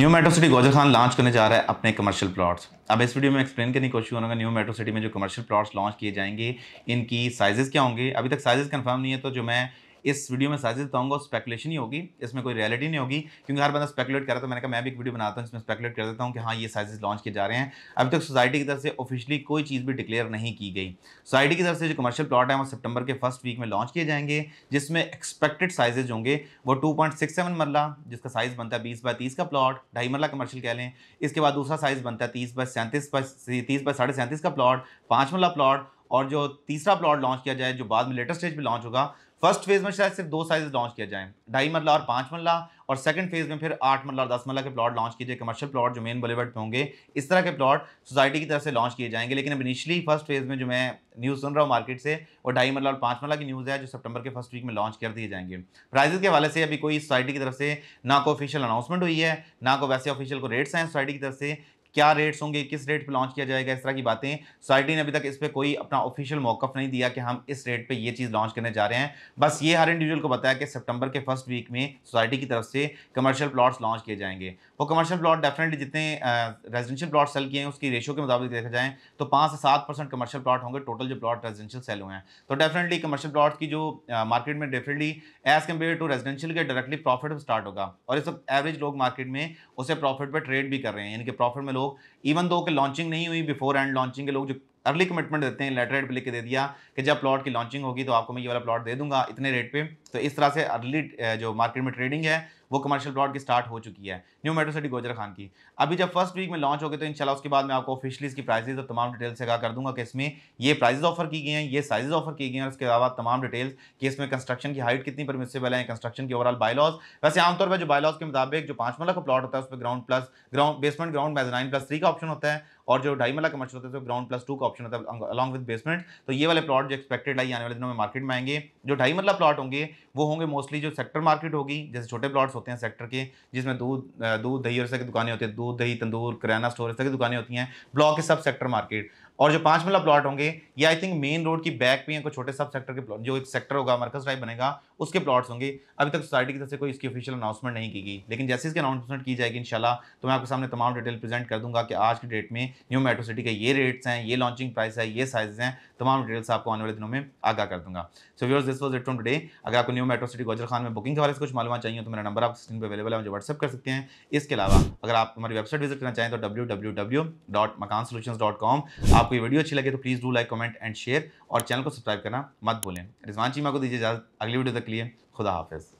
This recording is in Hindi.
new metro city Gujar Khan launch करने जा रहा है अपने कमर्शियल प्लॉट्स अब इस वीडियो में एक्सप्लेन करने की कोशिश करूँगा न्यू मेट्रो सिटी में जो कमर्शियल प्लॉट्स लॉन्च किए जाएंगे इनकी साइजेस क्या होंगे अभी तक साइजेस कंफर्म नहीं है तो जो मैं इस वीडियो में साजिश बताऊंगा स्पेकुलेशन ही होगी इसमें कोई रियलिटी नहीं होगी क्योंकि हर बंदा स्पेकुलेट कर रहा था तो मैंने कहा मैं भी एक वीडियो बनाता हूँ जिसमें स्पेकुलेट कर देता हूँ कि हाँ ये साइजेस लॉन्च किए जा रहे हैं अभी तक सोसाइटी की तरफ से ऑफिशियली कोई चीज़ भी डिक्लेयर नहीं की गई सोसाइटी की तरफ से जो कमर्शियल प्लॉट है वो सितंबर के फर्स्ट वीक में लॉन्च किए जाएंगे जिसमें एक्सपेक्टेड साइजेज होंगे वो टू मरला जिसका साइज़ बनता है बीस बाय तीस का प्लॉट ढाई मरला कमर्शियल कह लें इसके बाद दूसरा साइज़ बनता है तीस बाय सैंतीस बाय तीस बाय साढ़े सैंतीस का प्लॉट पाँच मरला प्लॉट और जो तीसरा प्लॉट लॉन्च किया जाए जो बाद में लेटेस्ट स्टेज में लॉन्च होगा फर्स्ट फेज में शायद सिर्फ दो साइज लॉन्च किया जाए ढाई मरला और पांच मरला और सेकंड फेज में फिर आठ मरला और दस मरला के प्लॉट लॉन्च किए जाए कमर्शियल प्लॉट जो मेन बलेवर्ड पे होंगे इस तरह के प्लॉट सोसाइटी की तरफ से लॉन्च किए जाएंगे लेकिन अब इनिशियली फर्स्ट फेज में जो मैं न्यूज़ सुन रहा हूँ मार्केट से और ढाई मरला और पांच मरला की न्यूज़ है जो सितंबर के फर्स्ट वीक में लॉन्च कर दिए जाएंगे प्राइजेस के हवाले से अभी कोई सोसाइटी की तरफ से ना को ऑफिशियल अनाउंसमेंट हुई है ना को वैसे ऑफिशियल को रेट्स हैं सोसाइटी की तरफ से क्या रेट्स होंगे किस रेट पे लॉन्च किया जाएगा इस तरह की बातें सोसाइटी ने अभी तक इस पर कोई अपना ऑफिशियल मौकफ नहीं दिया कि हम इस रेट पे ये चीज़ लॉन्च करने जा रहे हैं बस ये हर इंडिविजुअल को बताया कि सितंबर के फर्स्ट वीक में सोसाइटी की तरफ से कमर्शियल प्लॉट्स लॉन्च किए जाएंगे वो कमर्शियल प्लाट डेफिनेटली जितने रेजिडेंशियल प्लाट सेल किए हैं उसकी रेशो के मुताबिक देखा जाए तो पाँच से सात परसेंट कमर्शियल प्लाट होंगे टोटल जो प्लाट रेजिडेंशियल सेल हुए हैं तो डेफिनेटली कमर्शियल प्लॉट की जो मार्केट में definitely as compare to residential के डायरेक्टली प्रॉफिट स्टार्ट होगा और इस एवरेज लोग मार्केट में उसे प्रॉफिट पर ट्रेड भी कर रहे हैं यानी कि प्रॉफिट में लोग इवन दो के लॉन्चिंग नहीं हुई बिफोर एंड लॉन्चिंग के लोग जो अर्ली कमिटमेंट देते हैं लेटर हेड पर लिख के दे दिया कि जब प्लॉट की लॉन्चिंग होगी तो आपको मैं ये वाला प्लॉट दे दूंगा इतने रेट पर तो इस तरह से अर्ली जो मार्केट में ट्रेडिंग है वो कमर्शियल प्लॉट की स्टार्ट हो चुकी है new metro city Gujar Khan की अभी जब फर्स्ट वीक में लॉन्च हो गए तो इंशाल्लाह उसके बाद मैं आपको ऑफिशियली इसकी प्राइजेज और तमाम डिटेल्स से कर दूंगा कि इसमें ये प्राइजेज ऑफर की गई हैं ये साइजेज ऑफर की गई हैं और उसके अलावा तमाम डिटेल्स कि इसमें कंस्ट्रक्शन की हाइट कितनी परमिसेबल है कंस्ट्रक्शन की ओवरऑल बायलॉज वैसे आमतौर पर जो बायलॉज के मुताबिक जो पाँच मल्ला का प्लॉट होता है उस पर ground plus ground basement ground mezz nine plus three का ऑप्शन होता है और जो ढाई मल्ला कमर्शियल होता है तो ग्राउंड प्लस टू का ऑप्शन होता है अलॉन्ग विद बेसमेंट तो ये वाले प्लॉट जो एक्सपेक्टेड आई आने वाले दिनों में मार्केट में आएंगे जो ढाई मल्ला प्लॉट होंगे वो होंगे मोस्टली जो सेक्टर मार्केट होगी जैसे छोटे प्लॉट्स होते हैं सेक्टर के जिसमें दूध दूध दही और की दुकानें होती है दूध दही तंदूर किराना स्टोर की दुकानें होती हैं ब्लॉक के सब सेक्टर मार्केट और जो पांच मिला प्लॉट होंगे ये आई थिंक मेन रोड की बैक पे या कोई छोटे सब सेक्टर के प्लॉट जो एक सेक्टर होगा मरकज टाइप बनेगा उसके प्लॉट्स होंगे अभी तक सोसाइटी की तरफ से कोई इसकी ऑफिशियल अनाउंसमेंट नहीं की गई लेकिन जैसे इसकी अनाउंसमेंट की जाएगी इनशाला तो मैं आपके सामने तमाम डिटेल प्रेजेंट कर दूंगा कि आज की डेट में न्यू मेट्रो सिटी के ये रेट्स हैं ये लॉन्चिंग प्राइस है ये साइज हैं तमाम डिटेल्स आपको आने वाले दिनों में आगा कर दूंगा so viewers this was it from today अगर आपको new metro city Gujar Khan में बुकिंग के बारे से कुछ मालूम चाहिए तो मेरा नंबर आप स्क्रीन पर अवेलेबल है मुझे व्हाट्सअप कर सकते हैं इसके अलावा अगर आप हमारी वेबसाइट विजिट करना चाहें तो डब्ल्यू आप आपको ये वीडियो अच्छी लगे तो please do like comment and share और चैनल को सब्सक्राइब करना मत भूलें रिजवान चीमा को दीजिए इजाजत अगली वीडियो तक लिए खुदा हाफिज़